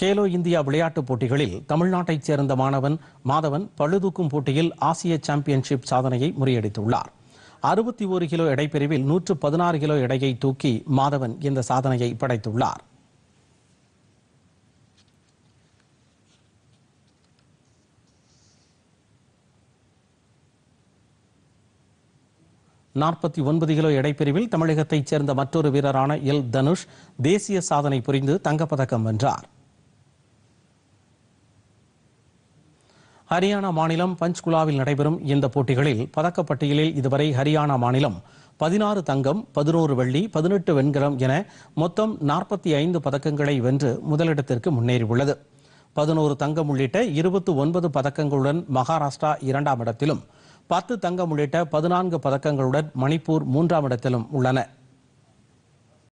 Khelo India விளையாட்டுப் போட்டிகளில் தமிழ்நாட்டைச் சேர்ந்த மாணவன் மாதவன் பழுதூக்கும் போட்டியில் ஆசிய சாம்பியன்ஷிப் சாதனையை முறியடித்துள்ளார் அறுபத்தி ஒரு கிலோ எடைப்பிரிவில் நூற்று பதினாறு கிலோ எடையை தூக்கி மாதவன் இந்த சாதனையை படைத்துள்ளார் நாற்பத்தி ஒன்பது கிலோ எடைப்பிரிவில் தமிழகத்தைச் சேர்ந்த மற்றொரு வீரரான எல் தனுஷ் தேசிய சாதனை புரிந்து தங்கப்பதக்கம் வென்றார் ஹரியானா மாநிலம் பஞ்ச்குலாவில் நடைபெறும் இந்த போட்டிகளில் பதக்கப்பட்டியலில் இதுவரை ஹரியானா மாநிலம் பதினாறு தங்கம் பதினோரு வெள்ளி பதினெட்டு வெண்கலம் என மொத்தம் நாற்பத்தி ஐந்து பதக்கங்களை வென்று முதலிடத்திற்கு முன்னேறியுள்ளது பதினோரு தங்கம் உள்ளிட்ட இருபத்தி ஒன்பது பதக்கங்களுடன் மகாராஷ்டிரா இரண்டாம் இடத்திலும் பத்து தங்கம் உள்ளிட்ட பதினான்கு பதக்கங்களுடன் மணிப்பூர் மூன்றாம் இடத்திலும் உள்ளன